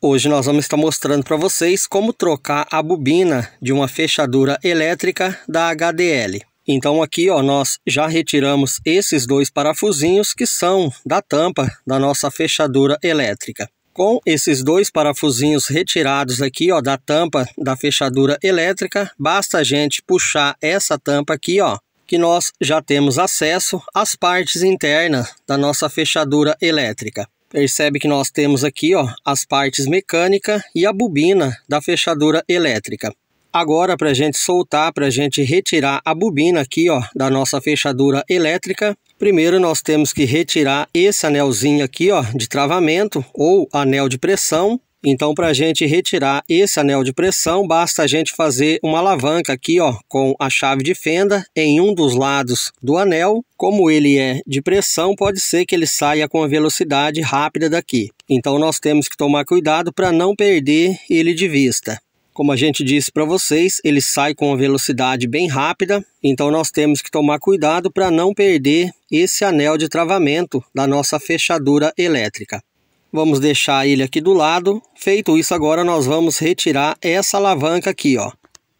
Hoje nós vamos estar mostrando para vocês como trocar a bobina de uma fechadura elétrica da HDL. Então aqui ó, nós já retiramos esses dois parafusinhos que são da tampa da nossa fechadura elétrica. Com esses dois parafusinhos retirados aqui ó, da tampa da fechadura elétrica, basta a gente puxar essa tampa aqui ó, que nós já temos acesso às partes internas da nossa fechadura elétrica. Percebe que nós temos aqui ó, as partes mecânica e a bobina da fechadura elétrica. Agora, para a gente soltar, para a gente retirar a bobina aqui ó, da nossa fechadura elétrica, primeiro nós temos que retirar esse anelzinho aqui ó, de travamento ou anel de pressão então, para a gente retirar esse anel de pressão, basta a gente fazer uma alavanca aqui ó, com a chave de fenda em um dos lados do anel. Como ele é de pressão, pode ser que ele saia com a velocidade rápida daqui. Então, nós temos que tomar cuidado para não perder ele de vista. Como a gente disse para vocês, ele sai com uma velocidade bem rápida, então nós temos que tomar cuidado para não perder esse anel de travamento da nossa fechadura elétrica. Vamos deixar ele aqui do lado. Feito isso, agora nós vamos retirar essa alavanca aqui, ó.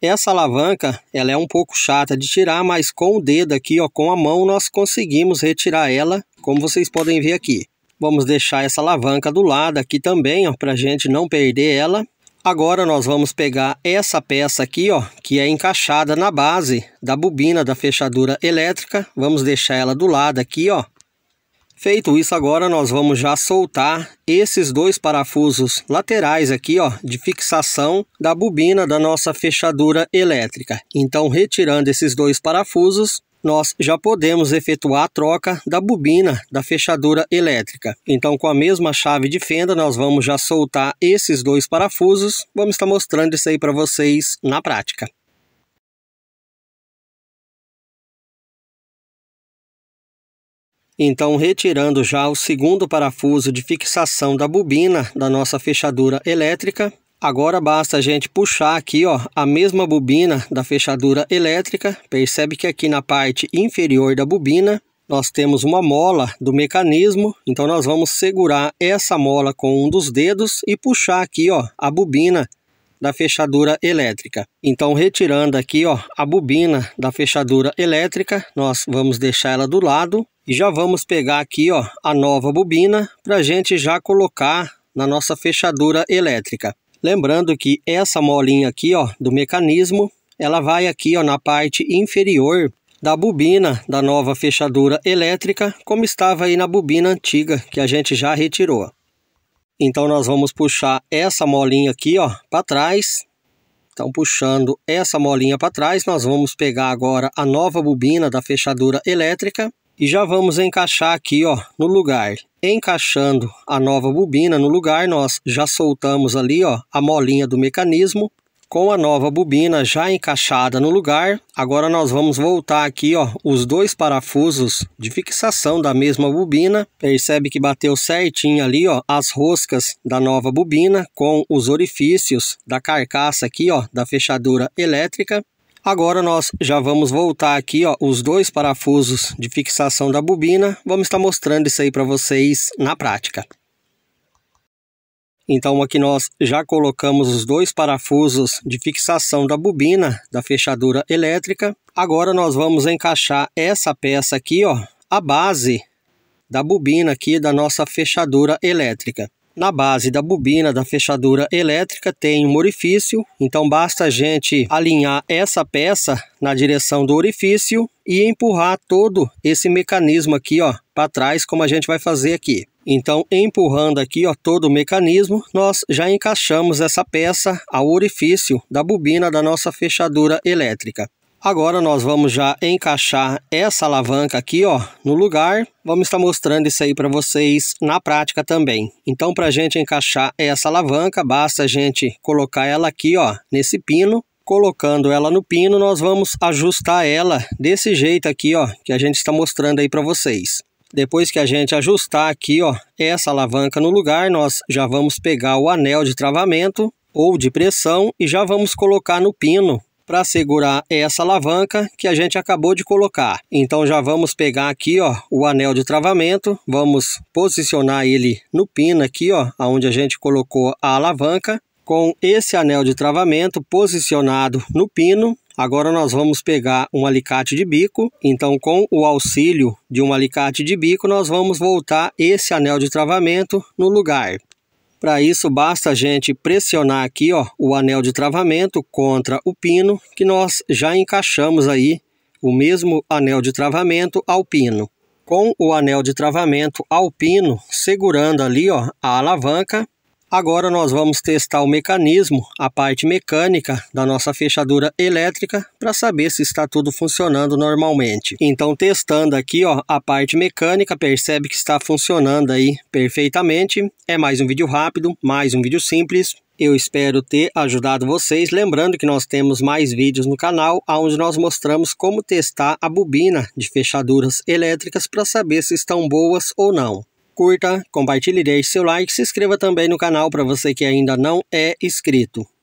Essa alavanca, ela é um pouco chata de tirar, mas com o dedo aqui, ó, com a mão, nós conseguimos retirar ela, como vocês podem ver aqui. Vamos deixar essa alavanca do lado aqui também, ó, pra gente não perder ela. Agora nós vamos pegar essa peça aqui, ó, que é encaixada na base da bobina da fechadura elétrica. Vamos deixar ela do lado aqui, ó. Feito isso agora, nós vamos já soltar esses dois parafusos laterais aqui, ó, de fixação da bobina da nossa fechadura elétrica. Então, retirando esses dois parafusos, nós já podemos efetuar a troca da bobina da fechadura elétrica. Então, com a mesma chave de fenda, nós vamos já soltar esses dois parafusos. Vamos estar mostrando isso aí para vocês na prática. Então, retirando já o segundo parafuso de fixação da bobina da nossa fechadura elétrica, Agora basta a gente puxar aqui ó, a mesma bobina da fechadura elétrica. Percebe que aqui na parte inferior da bobina nós temos uma mola do mecanismo. Então nós vamos segurar essa mola com um dos dedos e puxar aqui ó, a bobina da fechadura elétrica. Então, retirando aqui ó, a bobina da fechadura elétrica, nós vamos deixar ela do lado e já vamos pegar aqui ó, a nova bobina para a gente já colocar na nossa fechadura elétrica. Lembrando que essa molinha aqui ó, do mecanismo, ela vai aqui ó, na parte inferior da bobina da nova fechadura elétrica, como estava aí na bobina antiga que a gente já retirou. Então nós vamos puxar essa molinha aqui, ó, para trás. Então puxando essa molinha para trás, nós vamos pegar agora a nova bobina da fechadura elétrica e já vamos encaixar aqui, ó, no lugar. Encaixando a nova bobina no lugar, nós já soltamos ali, ó, a molinha do mecanismo com a nova bobina já encaixada no lugar, agora nós vamos voltar aqui ó, os dois parafusos de fixação da mesma bobina. Percebe que bateu certinho ali ó, as roscas da nova bobina com os orifícios da carcaça aqui ó, da fechadura elétrica. Agora nós já vamos voltar aqui ó, os dois parafusos de fixação da bobina. Vamos estar mostrando isso aí para vocês na prática. Então aqui nós já colocamos os dois parafusos de fixação da bobina da fechadura elétrica. Agora nós vamos encaixar essa peça aqui, ó, a base da bobina aqui da nossa fechadura elétrica. Na base da bobina da fechadura elétrica tem um orifício, então basta a gente alinhar essa peça na direção do orifício e empurrar todo esse mecanismo aqui ó para trás, como a gente vai fazer aqui. Então, empurrando aqui ó, todo o mecanismo, nós já encaixamos essa peça ao orifício da bobina da nossa fechadura elétrica. Agora nós vamos já encaixar essa alavanca aqui ó, no lugar. Vamos estar mostrando isso aí para vocês na prática também. Então para a gente encaixar essa alavanca, basta a gente colocar ela aqui ó, nesse pino. Colocando ela no pino, nós vamos ajustar ela desse jeito aqui ó, que a gente está mostrando aí para vocês. Depois que a gente ajustar aqui, ó, essa alavanca no lugar, nós já vamos pegar o anel de travamento ou de pressão e já vamos colocar no pino para segurar essa alavanca que a gente acabou de colocar. Então já vamos pegar aqui, ó, o anel de travamento, vamos posicionar ele no pino aqui, ó, onde a gente colocou a alavanca. Com esse anel de travamento posicionado no pino, Agora nós vamos pegar um alicate de bico, então com o auxílio de um alicate de bico nós vamos voltar esse anel de travamento no lugar. Para isso basta a gente pressionar aqui ó, o anel de travamento contra o pino que nós já encaixamos aí o mesmo anel de travamento ao pino. Com o anel de travamento ao pino segurando ali ó, a alavanca, Agora nós vamos testar o mecanismo, a parte mecânica da nossa fechadura elétrica para saber se está tudo funcionando normalmente. Então testando aqui ó, a parte mecânica, percebe que está funcionando aí perfeitamente. É mais um vídeo rápido, mais um vídeo simples. Eu espero ter ajudado vocês, lembrando que nós temos mais vídeos no canal onde nós mostramos como testar a bobina de fechaduras elétricas para saber se estão boas ou não curta, compartilhe, deixe seu like, se inscreva também no canal para você que ainda não é inscrito.